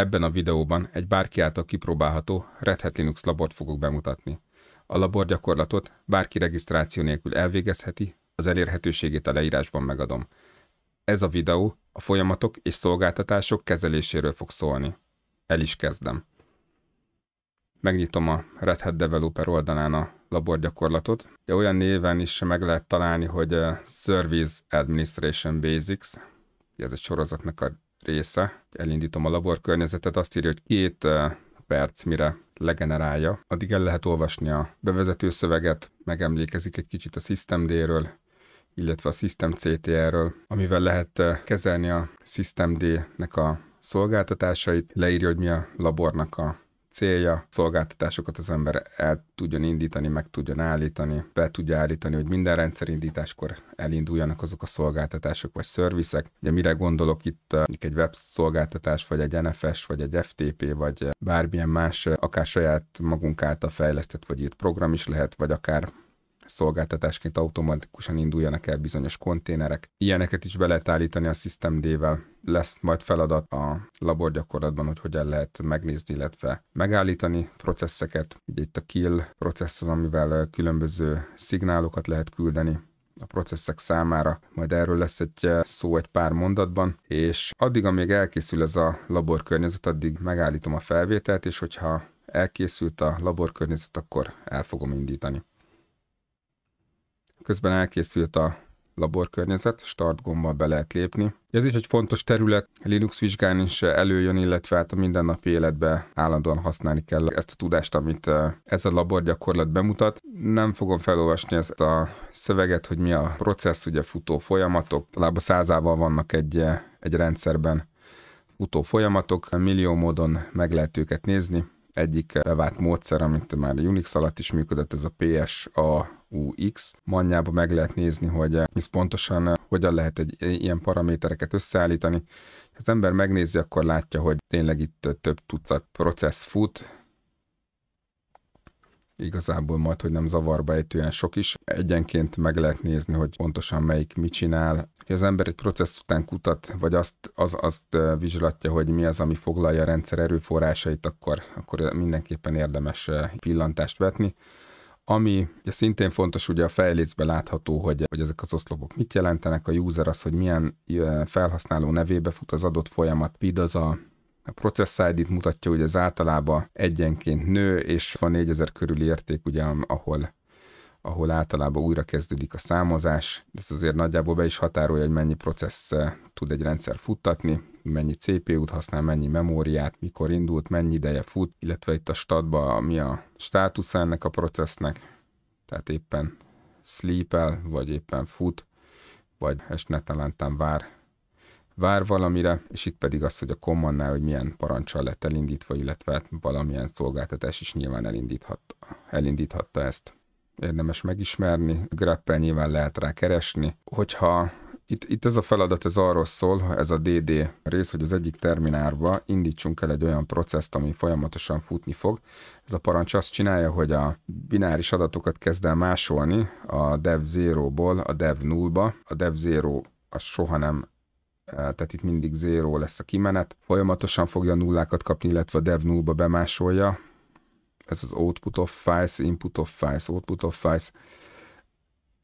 Ebben a videóban egy bárki által kipróbálható Red Hat Linux labort fogok bemutatni. A labor gyakorlatot bárki regisztráció nélkül elvégezheti, az elérhetőségét a leírásban megadom. Ez a videó a folyamatok és szolgáltatások kezeléséről fog szólni. El is kezdem. Megnyitom a Red Hat Developer oldalán a gyakorlatot. De olyan néven is meg lehet találni, hogy eh, Service Administration Basics, ez egy sorozatnak a része. Elindítom a laborkörnyezetet, azt írja, hogy két perc, mire legenerálja. Addig el lehet olvasni a bevezető szöveget, megemlékezik egy kicsit a System d ről illetve a System CTR-ről, amivel lehet kezelni a System D-nek a szolgáltatásait, leírja, hogy mi a labornak a célja szolgáltatásokat az ember el tudjon indítani, meg tudjon állítani, be tudja állítani, hogy minden rendszerindításkor elinduljanak azok a szolgáltatások vagy szervizek. Ugye mire gondolok itt eh, egy web szolgáltatás, vagy egy NFS, vagy egy FTP, vagy eh, bármilyen más, eh, akár saját magunk által fejlesztett vagy írt program is lehet, vagy akár szolgáltatásként automatikusan induljanak el bizonyos konténerek. Ilyeneket is be lehet állítani a systemd-vel. Lesz majd feladat a laborgyakorlatban, hogy hogyan lehet megnézni, illetve megállítani processzeket. Ugye itt a kill processz az, amivel különböző szignálokat lehet küldeni, a processzek számára. Majd erről lesz egy szó egy pár mondatban, és addig, amíg elkészül ez a laborkörnyezet, addig megállítom a felvételt, és hogyha elkészült a laborkörnyezet, akkor el fogom indítani. Közben elkészült a laborkörnyezet, start gombbal be lehet lépni. Ez is egy fontos terület, Linux vizsgán is előjön, illetve hát a mindennapi életbe állandóan használni kell ezt a tudást, amit ez a labor gyakorlat bemutat. Nem fogom felolvasni ezt a szöveget, hogy mi a processz, ugye futó folyamatok, a százával vannak egy, egy rendszerben futó folyamatok, millió módon meg lehet őket nézni. Egyik bevált módszer, amit már Unix alatt is működött, ez a PSA UX. Mannyában meg lehet nézni, hogy ez eh, pontosan eh, hogyan lehet egy ilyen paramétereket összeállítani. Ha az ember megnézi, akkor látja, hogy tényleg itt eh, több tucat processz fut, igazából majd, hogy nem zavarba ejtően sok is. Egyenként meg lehet nézni, hogy pontosan melyik mit csinál. Ha az ember egy processz után kutat, vagy azt, az, azt vizsgálatja, hogy mi az, ami foglalja a rendszer erőforrásait, akkor, akkor mindenképpen érdemes pillantást vetni. Ami ugye szintén fontos, ugye a fejlécben látható, hogy, hogy ezek az oszlopok mit jelentenek, a user az, hogy milyen felhasználó nevébe fut az adott folyamat, PID az a a process id mutatja, hogy ez általában egyenként nő, és van 4000 körüli érték, ugye, ahol ahol általában újra kezdődik a számozás. Ez azért nagyjából be is határolja, hogy mennyi processz eh, tud egy rendszer futtatni, mennyi CPU-t használ, mennyi memóriát, mikor indult, mennyi ideje fut, illetve itt a statban mi a státusz ennek a processznek, tehát éppen sleep-el, vagy éppen fut, vagy esnetelentán vár, vár valamire, és itt pedig az, hogy a commandnál, hogy milyen parancsal lett elindítva, illetve hát valamilyen szolgáltatás is nyilván elindíthatta, elindíthatta ezt érdemes megismerni, Grappel nyilván lehet rá keresni. Hogyha itt, itt ez a feladat, ez arról szól, ez a DD rész, hogy az egyik terminárba indítsunk el egy olyan processzt, ami folyamatosan futni fog. Ez a parancs azt csinálja, hogy a bináris adatokat kezd el másolni a dev 0-ból a dev 0-ba. A dev 0 az soha nem eh, tehát itt mindig zéró lesz a kimenet. Folyamatosan fogja nullákat kapni, illetve a dev nullba bemásolja, ez az output of files, input of files, output of files,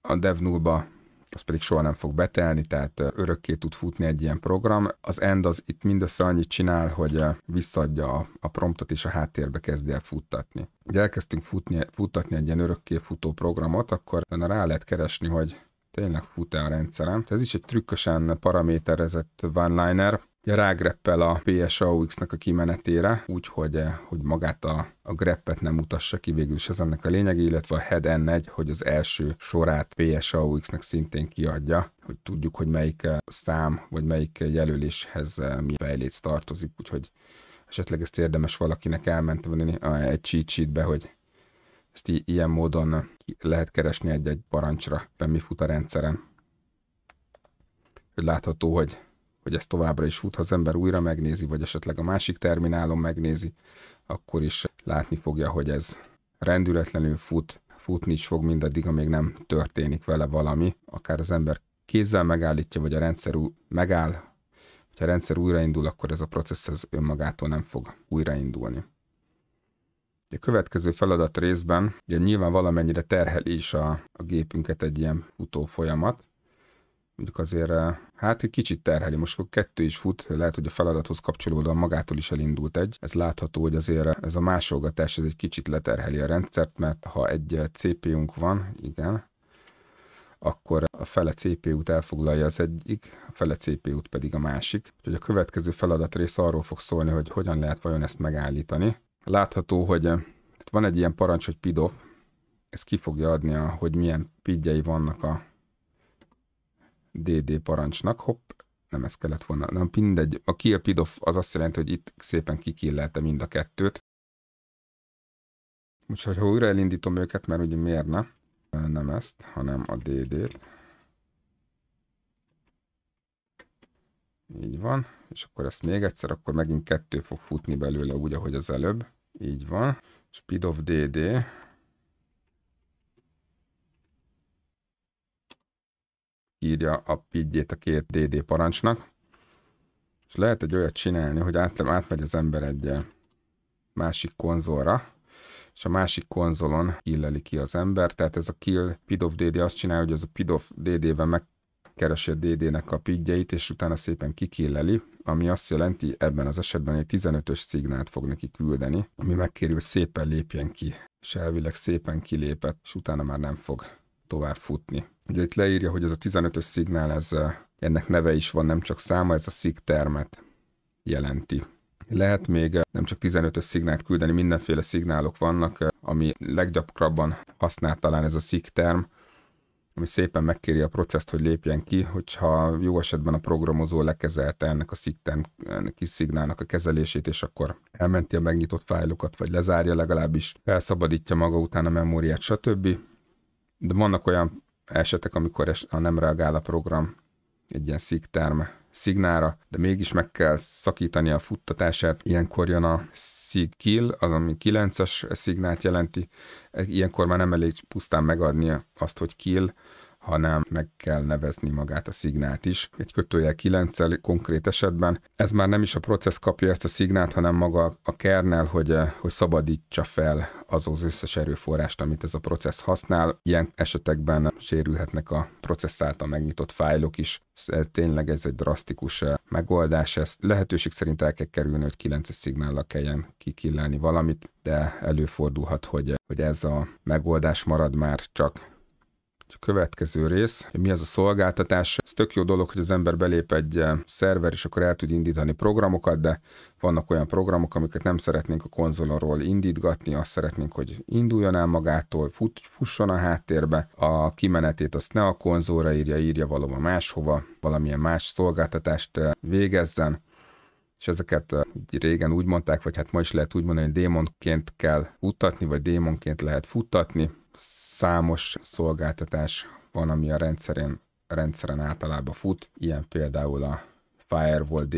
a dev nullba az pedig soha nem fog betelni, tehát örökké tud futni egy ilyen program. Az end az itt mindössze annyit csinál, hogy visszadja a promptot és a háttérbe kezdi el futtatni. Ugye elkezdtünk futni, futtatni egy ilyen örökké futó programot, akkor rá lehet keresni, hogy tényleg fut-e a rendszerem. Ez is egy trükkösen paraméterezett one-liner, Ugye rágreppel a PSAUX-nak a kimenetére, úgyhogy eh, hogy magát a, a greppet nem mutassa ki végül is ez ennek a lényeg, illetve a head N1, hogy az első sorát PSAUX-nek szintén kiadja, hogy tudjuk, hogy melyik eh, szám vagy melyik jelöléshez eh, mi fejléc tartozik, úgyhogy esetleg ezt érdemes valakinek elmenteni egy cheat sheetbe, hogy ezt ilyen módon lehet keresni egy-egy parancsra, mi fut a rendszeren. Hogy látható, hogy hogy ez továbbra is fut, ha az ember újra megnézi, vagy esetleg a másik terminálon megnézi, akkor is látni fogja, hogy ez rendületlenül fut, futni is fog mindaddig, amíg nem történik vele valami, akár az ember kézzel megállítja, vagy a rendszer megáll, ha a rendszer újraindul, akkor ez a processz ez önmagától nem fog újraindulni. A következő feladat részben ugye nyilván valamennyire terhel is a, a gépünket egy ilyen utófolyamat. Mondjuk azért eh, Hát egy kicsit terheli, most akkor kettő is fut, lehet, hogy a feladathoz kapcsolódóan magától is elindult egy. Ez látható, hogy azért ez a másolgatás ez egy kicsit leterheli a rendszert, mert ha egy CPU-nk van, igen, akkor a fele CPU-t elfoglalja az egyik, a fele CPU-t pedig a másik. Úgyhogy a következő feladatrész arról fog szólni, hogy hogyan lehet vajon ezt megállítani. Látható, hogy eh, van egy ilyen parancs, hogy pidof, ez ki fogja adni, hogy milyen pidjei vannak a DD parancsnak, hopp, nem ez kellett volna, nem mindegy. A kill pidoff az azt jelenti, hogy itt szépen kikillelte mind a kettőt. Úgyhogy ha újra elindítom őket, mert ugye miért ne? Nem ezt, hanem a DD-t. Így van. És akkor ezt még egyszer, akkor megint kettő fog futni belőle, úgy, ahogy az előbb. Így van. Speed of DD. írja a pidjét a két DD parancsnak. És lehet egy olyat csinálni, hogy át, átmegy az ember egy eh, másik konzolra, és a másik konzolon illeli ki az ember. Tehát ez a kill pidof DD azt csinálja, hogy ez a pidof DD-ben megkeresi a DD-nek a pidjeit, és utána szépen kikilleli, ami azt jelenti ebben az esetben, hogy 15-ös szignált fog neki küldeni, ami megkéri, hogy szépen lépjen ki, és elvileg szépen kilépett, és utána már nem fog tovább futni. Ugye itt leírja, hogy ez a 15-ös szignál, ez, ennek neve is van, nem csak száma, ez a szig termet jelenti. Lehet még nem csak 15-ös szignált küldeni, mindenféle szignálok vannak, ami leggyakrabban használt talán ez a SIG term, ami szépen megkéri a processzt, hogy lépjen ki, hogyha jó esetben a programozó lekezelte ennek a SIG kis szignálnak a kezelését, és akkor elmenti a megnyitott fájlokat, vagy lezárja legalábbis, elszabadítja maga után a memóriát, stb. De vannak olyan esetek, amikor es, ha nem reagál a program egy ilyen szigterm szignára, de mégis meg kell szakítani a futtatását. Ilyenkor jön a szig kill, az ami 9-es szignát jelenti. E-, ilyenkor már nem elég pusztán megadni azt, hogy kill, hanem meg kell nevezni magát a szignált is. Egy kötője 9 konkrét esetben. Ez már nem is a process kapja ezt a szignált, hanem maga a kernel, hogy, eh, hogy szabadítsa fel az az összes erőforrást, amit ez a process használ. Ilyen esetekben sérülhetnek a process által megnyitott fájlok is. Ez, tényleg ez egy drasztikus eh, megoldás. Ezt lehetőség szerint el kell kerülni, hogy 9-es szignálra kelljen kikillelni valamit, de előfordulhat, hogy, eh, hogy ez a megoldás marad már csak következő rész, mi az a szolgáltatás. Ez tök jó dolog, hogy az ember belép egy eh, szerver, és akkor el tud indítani programokat, de vannak olyan programok, amiket nem szeretnénk a konzolról indítgatni, azt szeretnénk, hogy induljon el magától, fut, fusson a háttérbe, a kimenetét azt ne a konzolra írja, írja valóban máshova, valamilyen más szolgáltatást eh, végezzen és ezeket eh, régen úgy mondták, vagy hát ma is lehet úgy mondani, hogy démonként kell futtatni, vagy démonként lehet futtatni, számos szolgáltatás van, ami a rendszeren, a rendszeren általában fut, ilyen például a Firewall D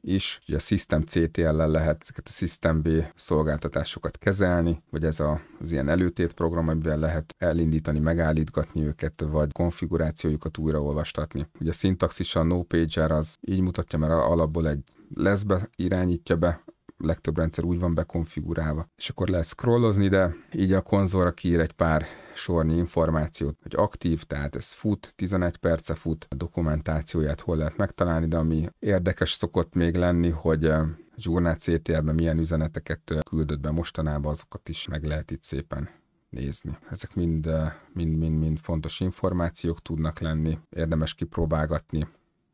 is. Ugye a System CTL-lel lehet ezeket a System B szolgáltatásokat kezelni, vagy ez a, az ilyen előtét program, amivel lehet elindítani, megállítgatni őket, vagy konfigurációjukat újraolvastatni. Ugye a szintaxis a NoPager az így mutatja, mert alapból egy leszbe irányítja be legtöbb rendszer úgy van bekonfigurálva. És akkor lehet scrollozni, de így a konzolra kiír egy pár sorni információt, hogy aktív, tehát ez fut, 11 perce fut, a dokumentációját hol lehet megtalálni, de ami érdekes szokott még lenni, hogy Zsurnál eh, CTR-ben milyen üzeneteket eh, küldött be mostanában, azokat is meg lehet itt szépen nézni. Ezek mind, eh, mind, mind, mind fontos információk tudnak lenni, érdemes kipróbálgatni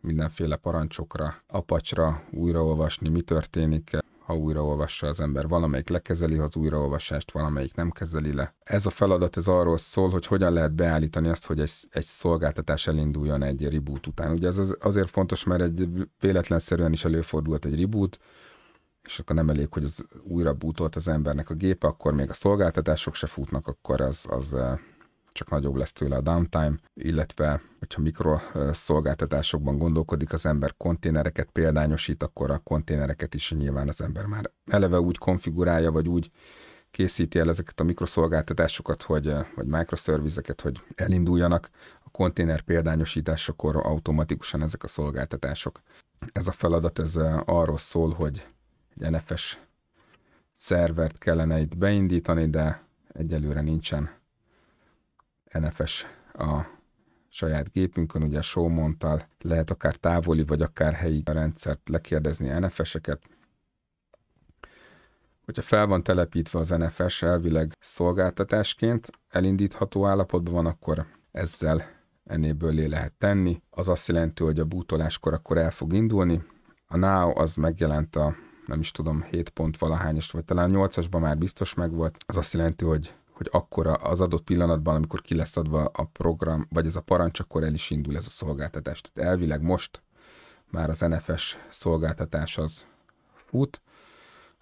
mindenféle parancsokra, apacsra újraolvasni, mi történik, ha újraolvassa az ember. Valamelyik lekezeli az újraolvasást, valamelyik nem kezeli le. Ez a feladat ez arról szól, hogy hogyan lehet beállítani azt, hogy egy, egy szolgáltatás elinduljon egy reboot után. Ugye ez az, azért fontos, mert egy véletlenszerűen is előfordult egy reboot, és akkor nem elég, hogy az újra bútolt az embernek a gépe, akkor még a szolgáltatások se futnak, akkor az, az csak nagyobb lesz tőle a downtime, illetve hogyha mikroszolgáltatásokban gondolkodik, az ember konténereket példányosít, akkor a konténereket is nyilván az ember már eleve úgy konfigurálja, vagy úgy készíti el ezeket a mikroszolgáltatásokat, hogy, vagy mikroszervizeket, hogy elinduljanak, a konténer példányosításakor automatikusan ezek a szolgáltatások. Ez a feladat ez arról szól, hogy egy NFS szervert kellene itt beindítani, de egyelőre nincsen NFS a saját gépünkön, ugye a showmonttal lehet akár távoli, vagy akár helyi a rendszert lekérdezni NFS-eket. Hogyha fel van telepítve az NFS elvileg szolgáltatásként, elindítható állapotban van, akkor ezzel ennél bőlé lehet tenni. Az azt jelenti, hogy a bútoláskor akkor el fog indulni. A NOW az megjelent a nem is tudom, 7 pont valahányos, vagy talán 8-asban már biztos megvolt. Az azt jelenti, hogy hogy akkor az adott pillanatban, amikor ki lesz adva a program, vagy ez a parancs, akkor el is indul ez a szolgáltatás. Tehát elvileg most már az NFS szolgáltatás az fut,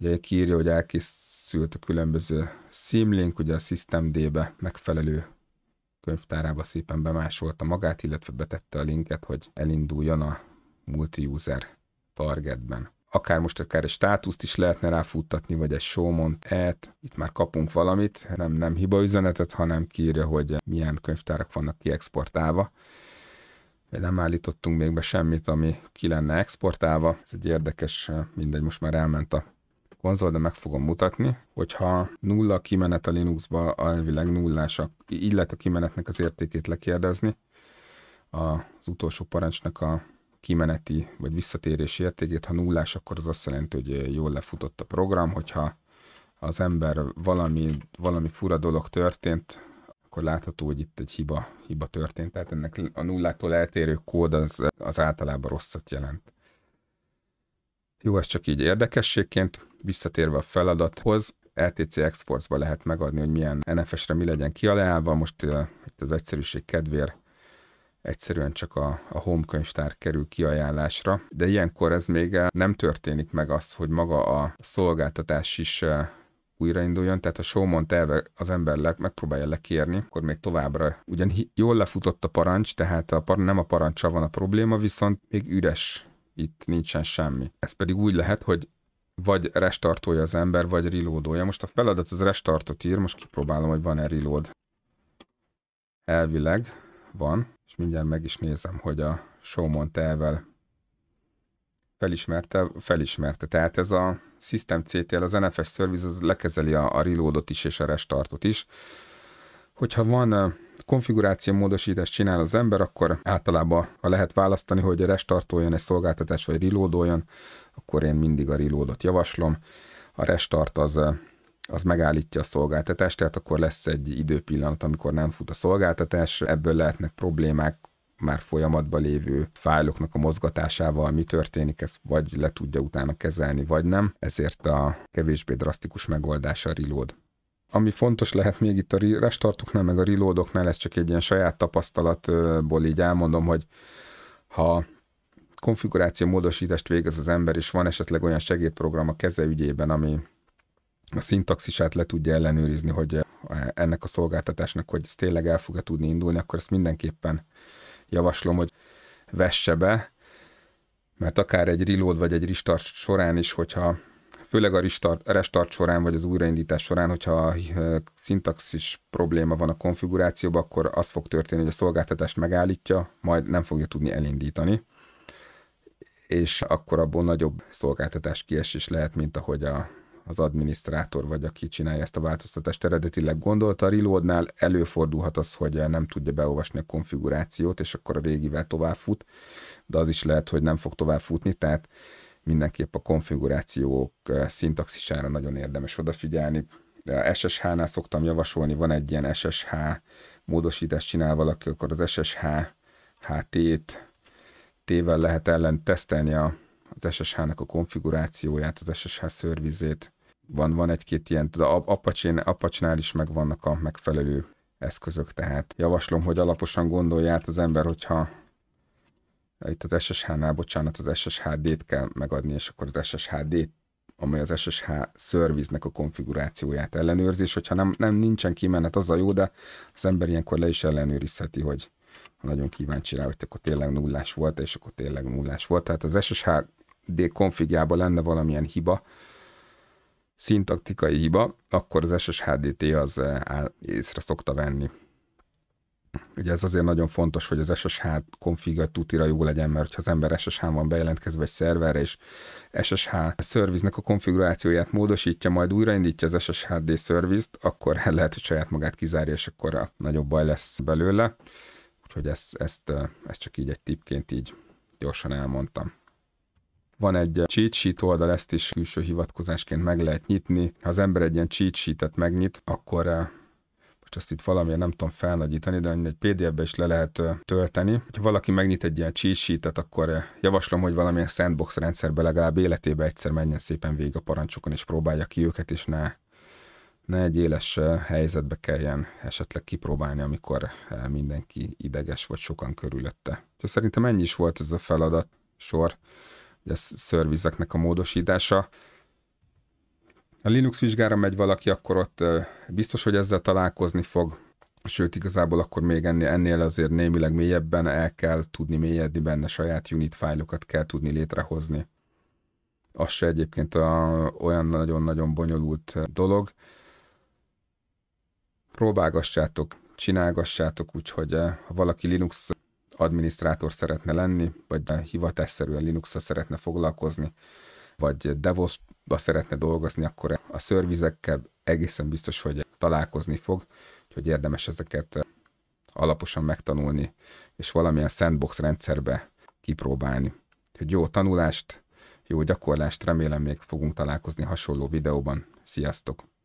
ugye kiírja, hogy elkészült a különböző simlink, ugye a System D-be megfelelő könyvtárába szépen bemásolta magát, illetve betette a linket, hogy elinduljon a multi-user targetben akár most akár egy státuszt is lehetne ráfuttatni, vagy egy showmont et itt már kapunk valamit, nem, nem hiba üzenetet, hanem kiírja, hogy milyen könyvtárak vannak kiexportálva. Nem állítottunk még be semmit, ami ki lenne exportálva. Ez egy érdekes, mindegy, most már elment a konzol, de meg fogom mutatni, hogyha nulla a kimenet a Linuxba, elvileg nullás, a, így lehet a kimenetnek az értékét lekérdezni, az utolsó parancsnak a kimeneti vagy visszatérési értékét, ha nullás, akkor az azt jelenti, hogy jól lefutott a program, hogyha az ember valami, valami fura dolog történt, akkor látható, hogy itt egy hiba, hiba történt. Tehát ennek a nullától eltérő kód az, az általában rosszat jelent. Jó, ez csak így érdekességként, visszatérve a feladathoz, LTC Exportsba lehet megadni, hogy milyen NFS-re mi legyen kialálva, most uh, itt az egyszerűség kedvéért egyszerűen csak a, a home könyvtár kerül kiajánlásra, de ilyenkor ez még eh, nem történik meg az, hogy maga a szolgáltatás is eh, újrainduljon, tehát a showmont elve az ember le, megpróbálja lekérni, akkor még továbbra. Ugyan jól lefutott a parancs, tehát a par, nem a parancsa van a probléma, viszont még üres, itt nincsen semmi. Ez pedig úgy lehet, hogy vagy restartolja az ember, vagy reloadolja. Most a feladat az restartot ír, most kipróbálom, hogy van-e reload. Elvileg van és mindjárt meg is nézem, hogy a Showmont elvel felismerte, felismerte. Tehát ez a System CTL, az NFS Service, az lekezeli a, a reloadot is és a restartot is. Hogyha van konfiguráció módosítást csinál az ember, akkor általában ha lehet választani, hogy restartoljon egy szolgáltatás, vagy reloadoljon, akkor én mindig a reloadot javaslom. A restart az az megállítja a szolgáltatást, tehát akkor lesz egy időpillanat, amikor nem fut a szolgáltatás, ebből lehetnek problémák, már folyamatban lévő fájloknak a mozgatásával mi történik, ezt vagy le tudja utána kezelni, vagy nem. Ezért a kevésbé drasztikus megoldás a reload. Ami fontos lehet még itt a restartoknál, meg a reloadoknál, ez csak egy ilyen saját tapasztalatból így elmondom, hogy ha konfiguráció módosítást végez az ember, és van esetleg olyan segédprogram a keze ügyében, ami a szintaxisát le tudja ellenőrizni, hogy eh, ennek a szolgáltatásnak, hogy ez tényleg el fog tudni indulni, akkor ezt mindenképpen javaslom, hogy vesse be, mert akár egy reload vagy egy restart során is, hogyha főleg a restart, restart során vagy az újraindítás során, hogyha eh, szintaxis probléma van a konfigurációban, akkor az fog történni, hogy a szolgáltatást megállítja, majd nem fogja tudni elindítani, és akkor abból nagyobb szolgáltatás kiesés lehet, mint ahogy a az adminisztrátor vagy, aki csinálja ezt a változtatást eredetileg gondolta. A reloadnál előfordulhat az, hogy nem tudja beolvasni a konfigurációt, és akkor a régivel tovább fut, de az is lehet, hogy nem fog tovább futni, tehát mindenképp a konfigurációk eh, szintaxisára nagyon érdemes odafigyelni. De SSH-nál szoktam javasolni, van egy ilyen SSH módosítást csinál valaki, akkor az SSH HT-t T-vel lehet ellen tesztelni a az SSH-nak a konfigurációját, az SSH szörvizét. Van, van egy-két ilyen, tudod, Apache-nál is megvannak a megfelelő eszközök, tehát javaslom, hogy alaposan gondolja át az ember, hogyha itt az SSH-nál, bocsánat, az SSHD-t kell megadni, és akkor az sshd amely az SSH szerviznek a konfigurációját ellenőrzi, és hogyha nem, nem nincsen kimenet, az a jó, de az ember ilyenkor le is ellenőrizheti, hogy nagyon kíváncsi rá, hogy akkor tényleg nullás volt, és akkor tényleg nullás volt. Tehát az SSH D konfigjában lenne valamilyen hiba, szintaktikai hiba, akkor az SSHDT az eh, észre szokta venni. Ugye ez azért nagyon fontos, hogy az SSH konfiga tutira jó legyen, mert ha az ember ssh van bejelentkezve egy szerverre, és SSH szerviznek a konfigurációját módosítja, majd újraindítja az SSHD szervizt, akkor lehet, hogy saját magát kizárja, és akkor a nagyobb baj lesz belőle. Úgyhogy ezt, ezt, eh, ezt csak így egy tipként így gyorsan elmondtam. Van egy eh, cheat sheet oldal, ezt is külső hivatkozásként meg lehet nyitni. Ha az ember egy ilyen cheat sheetet megnyit, akkor eh, most ezt itt valamilyen nem tudom felnagyítani, de egy PDF-be is le lehet eh, tölteni. Ha valaki megnyit egy ilyen cheat sheet-et, akkor javaslom, hogy valamilyen sandbox rendszerbe legalább életébe egyszer menjen szépen végig a parancsokon, és próbálja ki őket, és ne ne egy éles helyzetbe kelljen esetleg kipróbálni, amikor mindenki ideges vagy sokan körülötte. Úgyhogy szerintem ennyi is volt ez a feladat sor a szervizeknek a módosítása. A Linux vizsgára megy valaki, akkor ott biztos, hogy ezzel találkozni fog, sőt igazából akkor még ennél, ennél azért némileg mélyebben el kell tudni mélyedni benne, saját unit fájlokat kell tudni létrehozni. Az se egyébként a, olyan nagyon-nagyon bonyolult dolog. Próbálgassátok, csinálgassátok, úgyhogy ha valaki Linux adminisztrátor szeretne lenni, vagy hivatásszerűen linux szeretne foglalkozni, vagy DevOps-ba szeretne dolgozni, akkor a szervizekkel egészen biztos, hogy találkozni fog, hogy érdemes ezeket alaposan megtanulni, és valamilyen sandbox rendszerbe kipróbálni. Hogy jó tanulást, jó gyakorlást, remélem még fogunk találkozni hasonló videóban. Sziasztok!